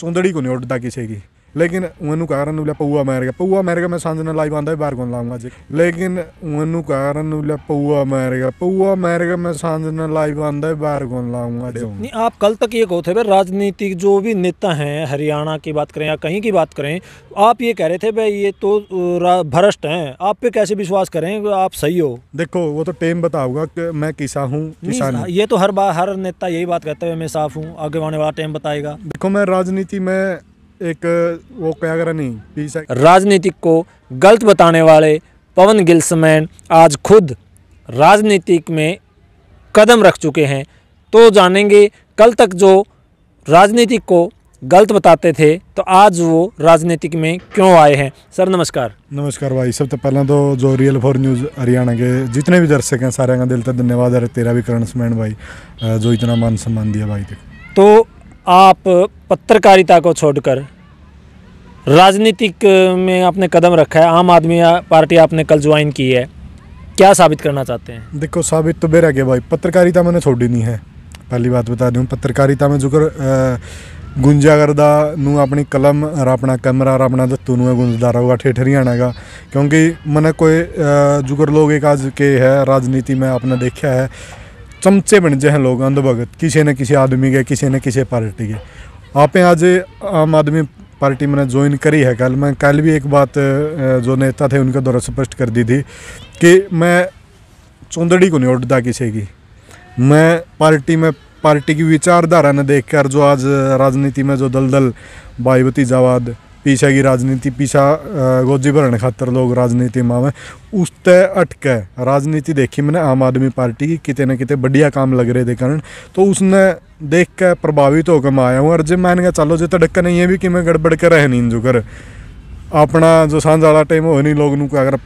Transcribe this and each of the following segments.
चौधरीको नि एउटा दाकी छ कि लेकिन ਉਹਨੂੰ कारण ਨੂੰ पौआ ਪਊਆ गया पौआ ਪਊਆ गया मैं ਮੈਂ ਸਾਂਝ ਨਾਲ ਲਾਈਵ बार गुण लाऊंगा जी लेकिन ਲੇਕਿਨ कारण ਕਾਰਨ पौआ ਲੈ गया पौआ ਗਿਆ गया ਮਾਰ ਗਿਆ मैं सांझना लाइव आंदा है बाहर कौन लाऊंगा नहीं आप कल तक ये कहो थे भाई राजनीतिक जो भी नेता हैं हरियाणा की बात करें या कहीं की बात करें आप ये कह रहे थे भाई ये तो भ्रष्ट हैं आप पे कैसे विश्वास करें आप सही हो देखो वो तो टेम बताऊंगा कि मैं किसा हूँ किसान ये तो हर बार हर नेता यही बात कहते हैं मैं साफ हूँ आगे आने वाला टेम बताएगा देखो मैं राजनीति में एक वो क्या करा नहीं राजनीतिक को गलत बताने वाले पवन गिल्समैन आज खुद राजनीतिक में कदम रख चुके हैं तो जानेंगे कल तक जो राजनीतिक को गलत बताते थे तो आज वो राजनीतिक में क्यों आए हैं सर नमस्कार नमस्कार भाई सबसे तो पहले तो जो रियल फोर न्यूज़ हरियाणा के जितने भी दर्शक हैं सारे का दिल तक तो धन्यवाद अरे तेरा भी करण समैन भाई जो इतना मान सम्मान दिया भाई तो आप पत्रकारिता को छोड़कर राजनीतिक में आपने कदम रखा है आम आदमी पार्टी आपने कल ज्वाइन की है क्या साबित करना चाहते हैं देखो साबित तो मेरा गया भाई पत्रकारिता मैंने छोड़ी नहीं है पहली बात बता दूँ पत्रकारिता में जो गुंजागरदा ਗੁੰਜਾ ਕਰਦਾ ਨੂੰ ਆਪਣੀ अपना ਔਰ ਆਪਣਾ ਕੈਮਰਾ ਔਰ ਆਪਣਾ ਦਸਤੂ ਨੂੰ ਗੁੰਜਦਾ ਰਹੂਗਾ ਠੇਠ ਹਰਿਆਣਾਗਾ ਕਿਉਂਕਿ ਮਨ ਕੋਈ ਜੁਗਰ आज के है राजनीति में आपने देखा है चमचे बन जाए हैं लोग अंधभगत किसी न किसी आदमी के किसी न किसी पार्टी के आप आज आम आदमी पार्टी मैंने ज्वाइन करी है कल मैं कल भी एक बात जो नेता थे उनके द्वारा स्पष्ट कर दी थी कि मैं चौंदड़ी को नहीं उठता किसी की मैं पार्टी में पार्टी की विचारधारा ने देखकर जो आज राजनीति में जो दलदल भाईवती भतीजावाद पीछे की राजनीति पीछा गोजी भरने खातर लोग राजनीति मावे उस अटके राजनीति देखी मैंने आम आदमी पार्टी की कितने ना कितने बढ़िया काम लग रहे थे कारण तो उसने देख के प्रभावित होकर मैं आया हूँ और जब मैंने कहा चलो जो तड़क नहीं है भी कि मैं गड़बड़ कर रहे नहीं जो कर अपना जो सांझ वाला टाइम हो नहीं लोग अगर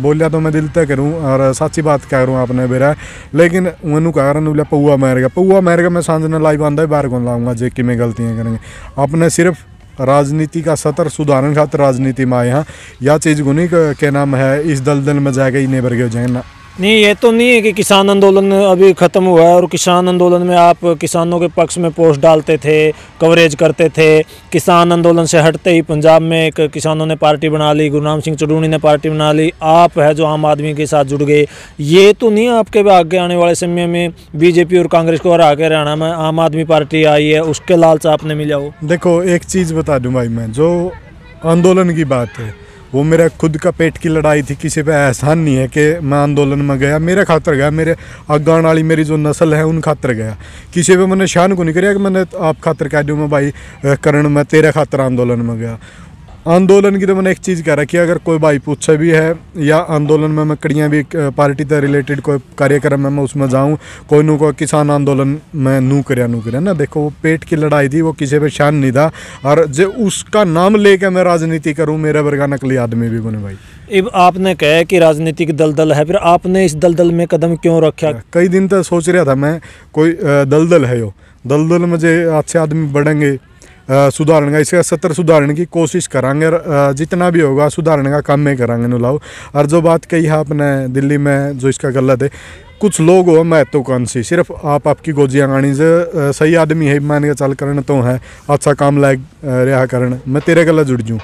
बोलिया तो मैं दिल तय करूँ और साची बात कह रहा आपने बेरा लेकिन उन्होंने कह रहा बोलिया पौआ मारेगा पौआ गया मैं सांझ ने लाइव आंदा बाहर कौन लाऊंगा जे कि मैं गलतियाँ करेंगे अपने सिर्फ राजनीति का सतर सुधारण खातर राजनीति में आए हैं या चीज़ गुनी क्या नाम है इस दलदल में जाकर इन्हें भर गए जाए ना नहीं ये तो नहीं है कि किसान आंदोलन अभी ख़त्म हुआ है और किसान आंदोलन में आप किसानों के पक्ष में पोस्ट डालते थे कवरेज करते थे किसान आंदोलन से हटते ही पंजाब में एक किसानों ने पार्टी बना ली गुरु सिंह चडूनी ने पार्टी बना ली आप है जो आम आदमी के साथ जुड़ गए ये तो नहीं है आपके आगे आने वाले समय में बीजेपी और कांग्रेस को हरा के हरियाणा में आम आदमी पार्टी आई है उसके से आपने मिला हो देखो एक चीज़ बता दूँ भाई मैं जो आंदोलन की बात है वो मेरा खुद का पेट की लड़ाई थी किसी पे एहसान नहीं है कि मैं आंदोलन में गया मेरे खातर गया मेरे अगान वाली मेरी जो नस्ल है उन खातर गया किसी पे मैंने शान को नहीं कराया कि मैंने आप खातर कह दूँ मैं भाई करण मैं तेरे खातर आंदोलन में गया आंदोलन की तो मैंने एक चीज़ कह रखी है अगर कोई भाई पूछे भी है या आंदोलन में मैं कड़ियाँ भी पार्टी से रिलेटेड कोई कार्यक्रम है मैं उसमें जाऊँ कोई नू को किसान आंदोलन में नू करया नू करया ना देखो वो पेट की लड़ाई थी वो किसी पे शान नहीं था और जो उसका नाम लेके मैं राजनीति करूँ मेरे वर्गा नकली आदमी भी बने भाई इब आपने कहा कि राजनीतिक दलदल है फिर आपने इस दलदल में कदम क्यों रखा कई दिन तक सोच रहा था मैं कोई दलदल है यो दलदल में जो अच्छे आदमी बढ़ेंगे सुधारण का इसका सत्र सुधारण की कोशिश करांगे जितना भी होगा सुधारण का काम में करांगे नुलाओ और जो बात कही है आपने दिल्ली में जो इसका गलत है कुछ लोग हो महत्वाकांक्षी सिर्फ आप आपकी गोजियाँ गानी से सही आदमी है मान के चल करण तो है अच्छा काम लायक रहा करण मैं तेरे गला जुड़ जूँ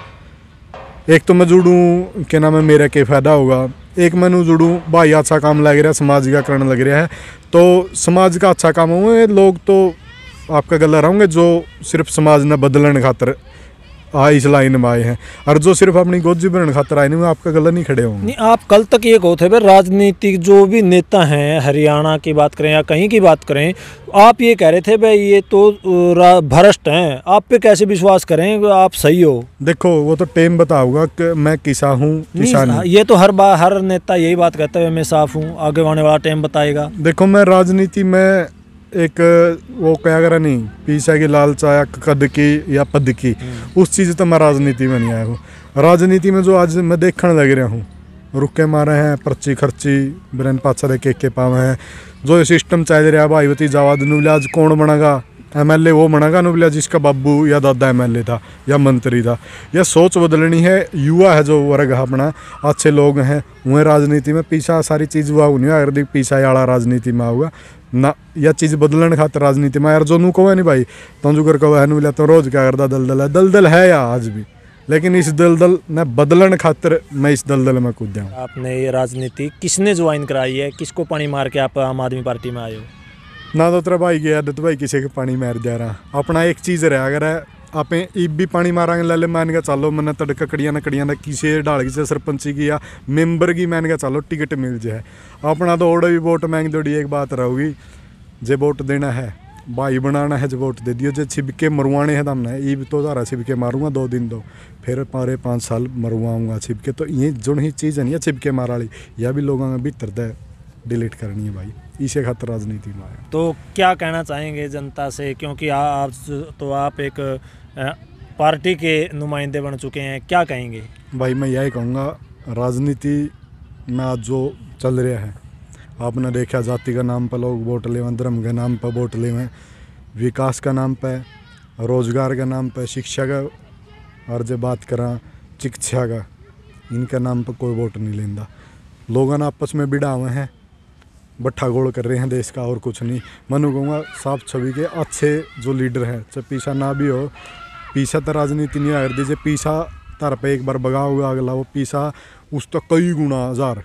एक तो मैं जुड़ूँ क्या नाम है मेरा के फायदा होगा एक मैं जुड़ूँ भाई अच्छा काम लग रहा समाज का करण लग रहा है तो समाज का अच्छा काम हो लोग तो आपका गला रहूँगे जो सिर्फ समाज ने बदलने खातर आ इस लाइन में आए हैं और जो सिर्फ अपनी गोदी बनने खातर आए में आपका गला नहीं खड़े होंगे नहीं आप कल तक ये कहो थे भाई राजनीतिक जो भी नेता हैं हरियाणा की बात करें या कहीं की बात करें आप ये कह रहे थे भाई ये तो भ्रष्ट हैं आप पे कैसे विश्वास करें आप सही हो देखो वो तो टेम बताऊंगा कि मैं किसा हूँ किसान ये तो हर बार हर नेता यही बात कहता है मैं साफ हूँ आगे आने वाला टेम बताएगा देखो मैं राजनीति में एक वो कहा करा नहीं पैसा की लालचा या कद की या पद की हम्म। उस चीज़ तो मैं राजनीति में नहीं आया हूँ राजनीति में जो आज मैं देखने लग रहा हूँ रुके मारे हैं पर्ची खर्ची ब्रेन पाचा दे के के पावे हैं जो सिस्टम चल रहा है भाई वती जवाद नुबलिया आज कौन बनेगा एमएलए वो बनेगा नुबलिया जिसका बाबू या दादा एमएलए था या मंत्री था यह सोच बदलनी है युवा है जो वर्ग है अपना अच्छे लोग हैं वह राजनीति में पीछा सारी चीज़ हुआ नहीं आगे पीछा आला राजनीति में आऊगा ना यह चीज़ बदलण खातर राजनीति में यार जो नू कहो नी भाई तंजू कर है मिला तो रोज क्या करता दलदल है दलदल है या आज भी लेकिन इस दलदल ने बदलन खातर मैं इस दलदल में कूद जाऊँ आपने ये राजनीति किसने ज्वाइन कराई है किसको पानी मार के आप आम आदमी पार्टी में आए हो ना तो तेरा भाई की आदत भाई किसी को पानी मार जा रहा अपना एक चीज़ रहा अगर ਆਪੇ ਈਬ पानी मारा ਮਾਰਾਂਗੇ ले ਮੈਂ ਕਿਹਾ चलो मैंने ਤੜਕਾ कड़िया ਨਾ ਕੜੀਆਂ ਦਾ ਕਿਸੇ ਢਾਲ ਕਿਸੇ ਸਰਪੰਚੀ ਕੀ ਆ मेंबर की मैंने कहा चलो टिकट मिल जाए अपना तो और भी वोट मांग दो एक बात रहूगी जे वोट देना है भाई बनाना है जो वोट दे दियो जो छिपके मरवाने हैं तमने ईब तो धारा छिपके मारूंगा दो दिन दो तो, फिर पारे पाँच साल मरवाऊँगा छिपके तो ये जो ही चीज़ है नहीं छिपके मारा वाली यह भी लोगों का भीतर है डिलीट करनी है भाई इसे खतर राजनीति में आया तो क्या कहना चाहेंगे जनता से क्योंकि आप तो आप एक पार्टी के नुमाइंदे बन चुके हैं क्या कहेंगे भाई मैं यही कहूँगा राजनीति में आज जो चल रहा है आपने देखा जाति का नाम पर लोग वोट ले धर्म के नाम पर वोट ले विकास का नाम पर रोजगार के नाम पर शिक्षा का और जो बात करा शिक्षा का इनके नाम पर कोई वोट नहीं लेंदा लोग आपस में बिड़ा हुए हैं बट्ठा गोल कर रहे हैं देश का और कुछ नहीं मनु कहूँगा साफ छवि के अच्छे जो लीडर हैं चाहे पीछा ना भी हो पीछा तो राजनीति नहीं आकर दीजिए पीछा तार पर एक बार बगा हुआ अगला वो पीछा उस तो कई गुना हज़ार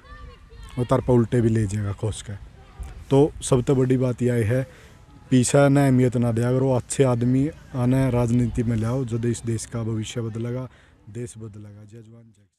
वो तार पर उल्टे भी ले जाएगा खोज के तो सब तो बड़ी बात यह है पीछा ने अहमियत ना दिया अगर वो अच्छे आदमी आने राजनीति में लाओ जो देश देश का भविष्य बदलेगा देश बदलेगा जय जवान जय